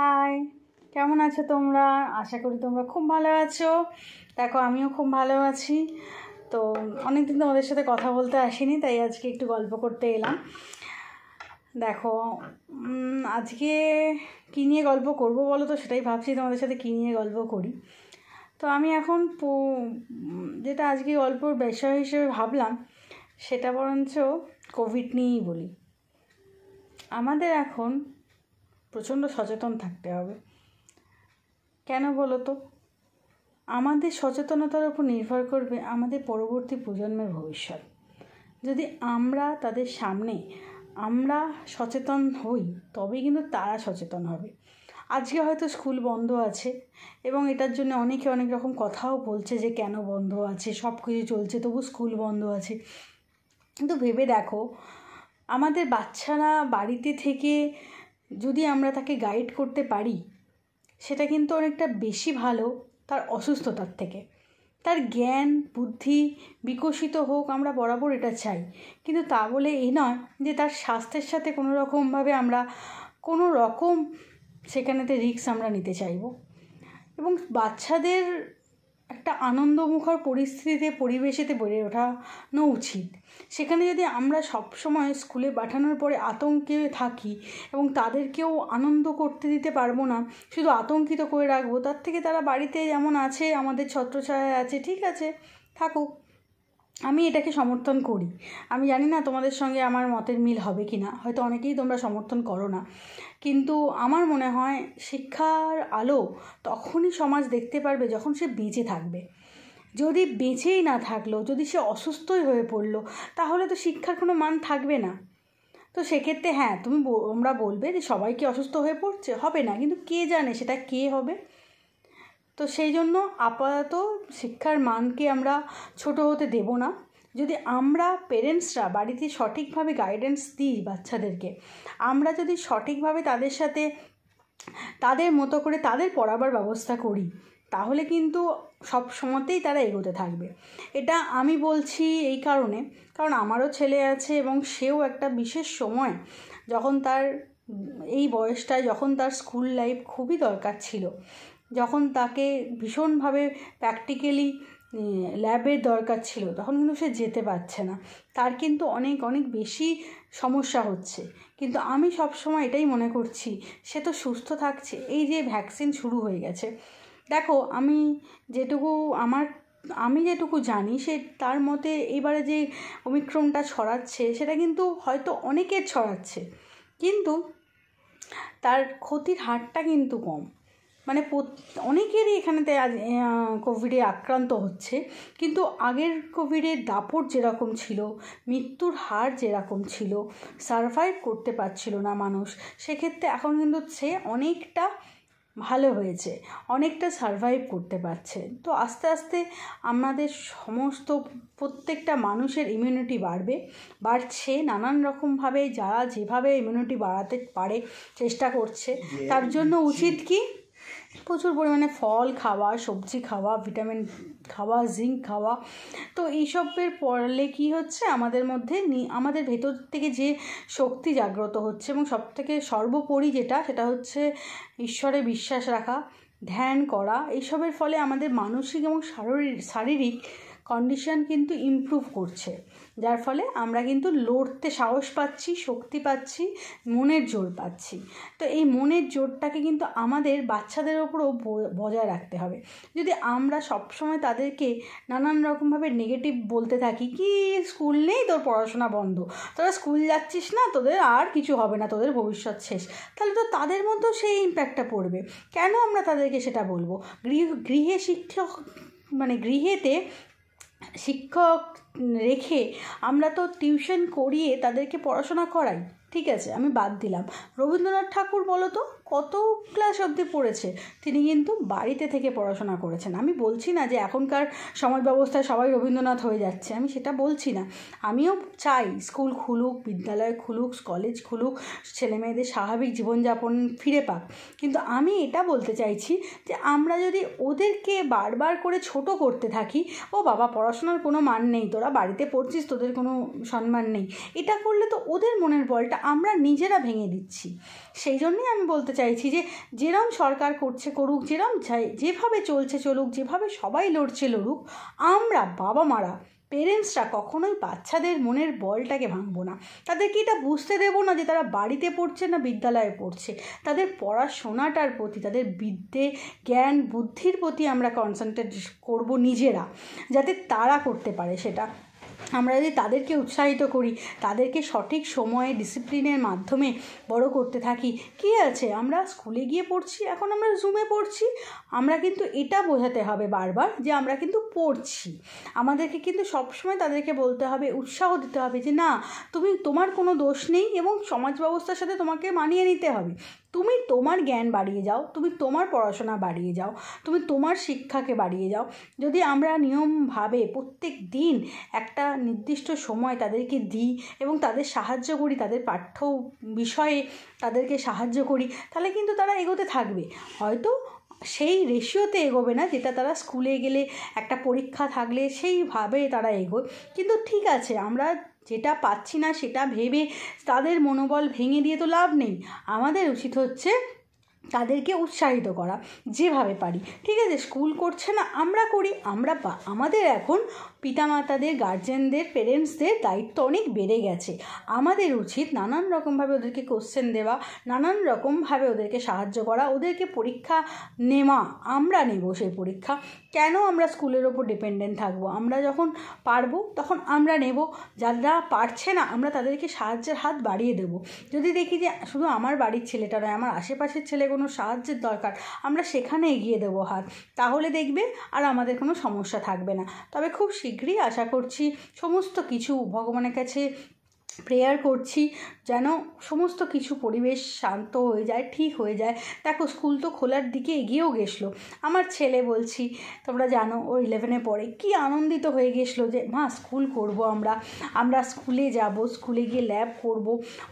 high কেমন আছো তোমরা আশা করি তোমরা খুব ভালো আছো দেখো আমিও খুব ভালো আছি তো অনেকদিন তোমাদের সাথে কথা বলতে আসিনি তাই আজকে একটু গল্প করতে এলাম দেখো আজকে কী নিয়ে গল্প করব বলো তো সেটাই ভাবছি তোমাদের সাথে কী নিয়ে গল্প করি তো আমি এখন যেটা আজকে গল্পর বিষয় হিসেবে ভাবলাম সেটা বরঞ্চ কোভিড নিয়েই বলি আমাদের এখন প্রচণ্ড সচেতন থাকতে হবে কেন বলো তো আমাদের সচেতনতার উপর নির্ভর করবে আমাদের পরবর্তী প্রজন্মের ভবিষ্যৎ যদি আমরা তাদের সামনে আমরা সচেতন হই তবেই কিন্তু তারা সচেতন হবে আজকে হয়তো স্কুল বন্ধ আছে এবং এটার জন্য অনেকে অনেক রকম কথাও বলছে যে কেন বন্ধ আছে সব কিছু চলছে তবু স্কুল বন্ধ আছে কিন্তু ভেবে দেখো আমাদের বাচ্চারা বাড়িতে থেকে যদি আমরা তাকে গাইড করতে পারি সেটা কিন্তু অনেকটা বেশি ভালো তার অসুস্থতার থেকে তার জ্ঞান বুদ্ধি বিকশিত হোক আমরা বরাবর এটা চাই কিন্তু তা বলে এই নয় যে তার স্বাস্থ্যের সাথে কোনো রকমভাবে আমরা কোনো রকম সেখানেতে রিস্ক আমরা নিতে চাইব এবং বাচ্চাদের একটা আনন্দমুখর পরিস্থিতিতে পরিবেশেতে বেড়ে ওঠানো উচিত সেখানে যদি আমরা সব সময় স্কুলে পাঠানোর পরে আতঙ্কে থাকি এবং তাদেরকেও আনন্দ করতে দিতে পারবো না শুধু আতঙ্কিত করে রাখবো তার থেকে তারা বাড়িতে যেমন আছে আমাদের ছত্রছায়া আছে ঠিক আছে থাকুক আমি এটাকে সমর্থন করি আমি জানি না তোমাদের সঙ্গে আমার মতের মিল হবে কি না হয়তো অনেকেই তোমরা সমর্থন করো না কিন্তু আমার মনে হয় শিক্ষার আলো তখনই সমাজ দেখতে পারবে যখন সে বেঁচে থাকবে যদি বেঁচেই না থাকলো যদি সে অসুস্থই হয়ে পড়লো তাহলে তো শিক্ষার কোনো মান থাকবে না তো সেক্ষেত্রে হ্যাঁ তুমি আমরা বলবে যে সবাই কি অসুস্থ হয়ে পড়ছে হবে না কিন্তু কে জানে সেটা কে হবে তো সেই জন্য আপাতত শিক্ষার মানকে আমরা ছোট হতে দেব না যদি আমরা পেরেন্টসরা বাড়িতে সঠিকভাবে গাইডেন্স দিই বাচ্চাদেরকে আমরা যদি সঠিকভাবে তাদের সাথে তাদের মতো করে তাদের পড়াবার ব্যবস্থা করি তাহলে কিন্তু সব সময়তেই তারা এগোতে থাকবে এটা আমি বলছি এই কারণে কারণ আমারও ছেলে আছে এবং সেও একটা বিশেষ সময় যখন তার এই বয়সটায় যখন তার স্কুল লাইফ খুবই দরকার ছিল যখন তাকে ভীষণভাবে প্র্যাকটিক্যালি ল্যাবের দরকার ছিল তখন কিন্তু সে যেতে পারছে না তার কিন্তু অনেক অনেক বেশি সমস্যা হচ্ছে কিন্তু আমি সবসময় এটাই মনে করছি সে তো সুস্থ থাকছে এই যে ভ্যাকসিন শুরু হয়ে গেছে দেখো আমি যেটুকু আমার আমি যেটুকু জানি সে তার মতে এবারে যে অমিক্রমটা ছড়াচ্ছে সেটা কিন্তু হয়তো অনেকের ছড়াচ্ছে কিন্তু তার ক্ষতির হারটা কিন্তু কম মানে অনেকেরই এখানেতে কোভিডে আক্রান্ত হচ্ছে কিন্তু আগের কোভিডের দাপট যেরকম ছিল মৃত্যুর হার যেরকম ছিল সারভাইভ করতে পারছিল না মানুষ সেক্ষেত্রে এখন কিন্তু সে অনেকটা ভালো হয়েছে অনেকটা সারভাইভ করতে পারছে তো আস্তে আস্তে আমাদের সমস্ত প্রত্যেকটা মানুষের ইমিউনিটি বাড়বে বাড়ছে নানান রকমভাবে যারা যেভাবে ইমিউনিটি বাড়াতে পারে চেষ্টা করছে তার জন্য উচিত কি প্রচুর পরিমাণে ফল খাওয়া সবজি খাওয়া ভিটামিন খাওয়া জিঙ্ক খাওয়া তো এইসবের পড়লে কি হচ্ছে আমাদের মধ্যে আমাদের ভেতর থেকে যে শক্তি জাগ্রত হচ্ছে এবং সবথেকে সর্বোপরি যেটা সেটা হচ্ছে ঈশ্বরে বিশ্বাস রাখা ধ্যান করা এইসবের ফলে আমাদের মানসিক এবং শারীরিক শারীরিক কন্ডিশন কিন্তু ইমপ্রুভ করছে যার ফলে আমরা কিন্তু লড়তে সাহস পাচ্ছি শক্তি পাচ্ছি মনের জোর পাচ্ছি তো এই মনের জোরটাকে কিন্তু আমাদের বাচ্চাদের ওপরও বজায় রাখতে হবে যদি আমরা সবসময় তাদেরকে নানান রকমভাবে নেগেটিভ বলতে থাকি কি স্কুল নেই তোর পড়াশোনা বন্ধ তোরা স্কুল যাচ্ছিস না তোদের আর কিছু হবে না তোদের ভবিষ্যৎ শেষ তাহলে তো তাদের মধ্যেও সেই ইম্প্যাক্টটা পড়বে কেন আমরা তাদেরকে সেটা বলবো গৃহ গৃহে শিক্ষক মানে গৃহেতে শিক্ষক রেখে আমরা তো টিউশন করিয়ে তাদেরকে পড়াশোনা করাই ঠিক আছে আমি বাদ দিলাম রবীন্দ্রনাথ ঠাকুর বলো তো কত ক্লাস অবধি পড়েছে তিনি কিন্তু বাড়িতে থেকে পড়াশোনা করেছেন আমি বলছি না যে এখনকার সমাজ ব্যবস্থায় সবাই রবীন্দ্রনাথ হয়ে যাচ্ছে আমি সেটা বলছি না আমিও চাই স্কুল খুলুক বিদ্যালয় খুলুক কলেজ খুলুক ছেলেমেয়েদের স্বাভাবিক জীবনযাপন ফিরে পাক কিন্তু আমি এটা বলতে চাইছি যে আমরা যদি ওদেরকে বারবার করে ছোট করতে থাকি ও বাবা পড়াশোনার কোনো মান নেই তো তোরা বাড়িতে পড়ছিস তোদের কোনো সম্মান নেই এটা করলে তো ওদের মনের বলটা আমরা নিজেরা ভেঙে দিচ্ছি সেই জন্যই আমি বলতে চাইছি যে যেরম সরকার করছে করুক যেরম চাই যেভাবে চলছে চলুক যেভাবে সবাই লড়ছে লড়ুক আমরা বাবা মারা পেরেন্টসরা কখনোই বাচ্চাদের মনের বলটাকে ভাঙবো না তাদেরকে এটা বুঝতে দেবো না যে তারা বাড়িতে পড়ছে না বিদ্যালয়ে পড়ছে তাদের পড়াশোনাটার প্রতি তাদের বিদ্যে জ্ঞান বুদ্ধির প্রতি আমরা কনসেন্ট্রেট করব নিজেরা যাতে তারা করতে পারে সেটা আমরা যদি তাদেরকে উৎসাহিত করি তাদেরকে সঠিক সময়ে ডিসিপ্লিনের মাধ্যমে বড় করতে থাকি কি আছে আমরা স্কুলে গিয়ে পড়ছি এখন আমরা জুমে পড়ছি আমরা কিন্তু এটা বোঝাতে হবে বারবার যে আমরা কিন্তু পড়ছি আমাদেরকে কিন্তু সবসময় তাদেরকে বলতে হবে উৎসাহ দিতে হবে যে না তুমি তোমার কোনো দোষ নেই এবং সমাজ ব্যবস্থার সাথে তোমাকে মানিয়ে নিতে হবে তুমি তোমার জ্ঞান বাড়িয়ে যাও তুমি তোমার পড়াশোনা বাড়িয়ে যাও তুমি তোমার শিক্ষাকে বাড়িয়ে যাও যদি আমরা নিয়মভাবে প্রত্যেক দিন একটা নির্দিষ্ট সময় তাদেরকে দিই এবং তাদের সাহায্য করি তাদের পাঠ্য বিষয়ে তাদেরকে সাহায্য করি তাহলে কিন্তু তারা এগোতে থাকবে হয়তো সেই রেশিওতে এগোবে না যেটা তারা স্কুলে গেলে একটা পরীক্ষা থাকলে সেইভাবে তারা এগোয় কিন্তু ঠিক আছে আমরা যেটা পাচ্ছি না সেটা ভেবে তাদের মনোবল ভেঙে দিয়ে তো লাভ নেই আমাদের উচিত হচ্ছে তাদেরকে উৎসাহিত করা যেভাবে পারি ঠিক আছে স্কুল করছে না আমরা করি আমরা আমাদের এখন পিতামাতাদের গার্জেনদের পেরেন্টসদের দায়িত্ব অনেক বেড়ে গেছে আমাদের উচিত নানান রকমভাবে ওদেরকে কোশ্চেন দেওয়া নানান রকমভাবে ওদেরকে সাহায্য করা ওদেরকে পরীক্ষা নেওয়া আমরা নেব সেই পরীক্ষা কেন আমরা স্কুলের ওপর ডিপেন্ডেন্ট থাকবো আমরা যখন পারবো তখন আমরা নেব যারা পারছে না আমরা তাদেরকে সাহায্যের হাত বাড়িয়ে দেব যদি দেখি যে শুধু আমার বাড়ির ছেলেটা নয় আমার আশেপাশের ছেলে কোনো সাহায্যের দরকার আমরা সেখানে এগিয়ে দেবো হাত তাহলে দেখবে আর আমাদের কোনো সমস্যা থাকবে না তবে খুব শীঘ্রই আশা করছি সমস্ত কিছু ভগবানের কাছে প্রেয়ার করছি যেন সমস্ত কিছু পরিবেশ শান্ত হয়ে যায় ঠিক হয়ে যায় দেখো স্কুল তো খোলার দিকে এগিয়েও গেছিলো আমার ছেলে বলছি তোমরা জানো ও ইলেভেনে পড়ে কি আনন্দিত হয়ে গেছিলো যে মা স্কুল করব আমরা আমরা স্কুলে যাব স্কুলে গিয়ে ল্যাব করব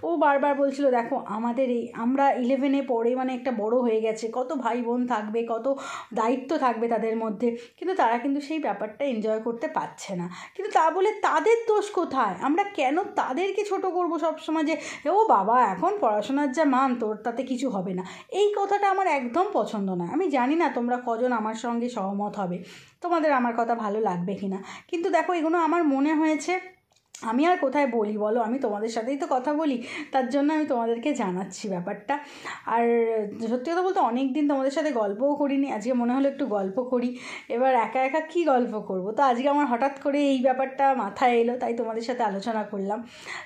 ও বারবার বলছিল দেখো আমাদের এই আমরা ইলেভেনে পড়ে মানে একটা বড় হয়ে গেছে কত ভাই বোন থাকবে কত দায়িত্ব থাকবে তাদের মধ্যে কিন্তু তারা কিন্তু সেই ব্যাপারটা এনজয় করতে পারছে না কিন্তু তা বলে তাদের দোষ কোথায় আমরা কেন তাদের নিজেদেরকে ছোট করবো সবসময় যে ও বাবা এখন পড়াশোনার যা মান তোর তাতে কিছু হবে না এই কথাটা আমার একদম পছন্দ না আমি জানি না তোমরা কজন আমার সঙ্গে সহমত হবে তোমাদের আমার কথা ভালো লাগবে কি না কিন্তু দেখো এগুলো আমার মনে হয়েছে আমি আর কোথায় বলি বলো আমি তোমাদের সাথেই তো কথা বলি তার জন্য আমি তোমাদেরকে জানাচ্ছি ব্যাপারটা আর সত্যি কথা বলতে অনেক দিন তোমাদের সাথে গল্পও করিনি আজকে মনে হলো একটু গল্প করি এবার একা একা কি গল্প করব তো আজকে আমার হঠাৎ করে এই ব্যাপারটা মাথায় এলো তাই তোমাদের সাথে আলোচনা করলাম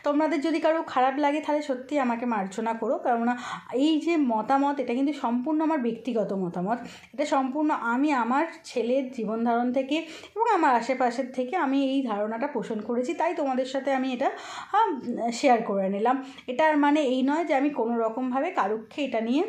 তোমাদের যদি কারো খারাপ লাগে তাহলে সত্যি আমাকে মার্জনা করো কেননা এই যে মতামত এটা কিন্তু সম্পূর্ণ আমার ব্যক্তিগত মতামত এটা সম্পূর্ণ আমি আমার ছেলের জীবনধারণ থেকে এবং আমার আশেপাশের থেকে আমি এই ধারণাটা পোষণ করেছি তাই তোমাদের আপনাদের সাথে আমি এটা শেয়ার করে নিলাম এটা আর মানে এই নয় যে আমি কোনো রকমভাবে কারুক্ষে এটা নিয়ে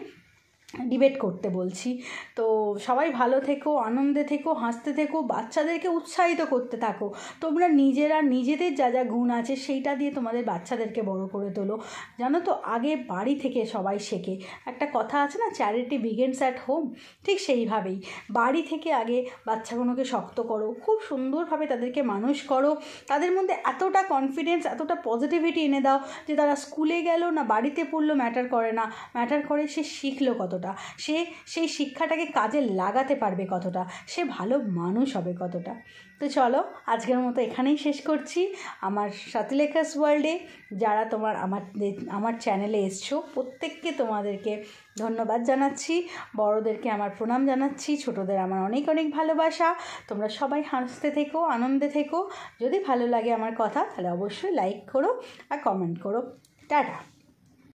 ডিবেট করতে বলছি তো সবাই ভালো থেকো আনন্দে থেকো হাসতে থেকো বাচ্চাদেরকে উৎসাহিত করতে থাকো তোমরা নিজেরা নিজেদের যা যা গুণ আছে সেইটা দিয়ে তোমাদের বাচ্চাদেরকে বড় করে তোলো জানো তো আগে বাড়ি থেকে সবাই শেখে একটা কথা আছে না চ্যারিটি বিগেন্স অ্যাট হোম ঠিক সেইভাবেই বাড়ি থেকে আগে বাচ্চাগুলোকে শক্ত করো খুব সুন্দরভাবে তাদেরকে মানুষ করো তাদের মধ্যে এতটা কনফিডেন্স এতটা পজিটিভিটি এনে দাও যে তারা স্কুলে গেল না বাড়িতে পড়লো ম্যাটার করে না ম্যাটার করে সে শিখলো কত কতটা সে সেই শিক্ষাটাকে কাজে লাগাতে পারবে কতটা সে ভালো মানুষ হবে কতটা তো চলো আজকের মতো এখানেই শেষ করছি আমার সাতিলেখাস ওয়ার্ল্ডে যারা তোমার আমার আমার চ্যানেলে এসছো প্রত্যেককে তোমাদেরকে ধন্যবাদ জানাচ্ছি বড়দেরকে আমার প্রণাম জানাচ্ছি ছোটোদের আমার অনেক অনেক ভালোবাসা তোমরা সবাই হাসতে থেকো আনন্দে থেকো যদি ভালো লাগে আমার কথা তাহলে অবশ্যই লাইক করো আর কমেন্ট করো টাটা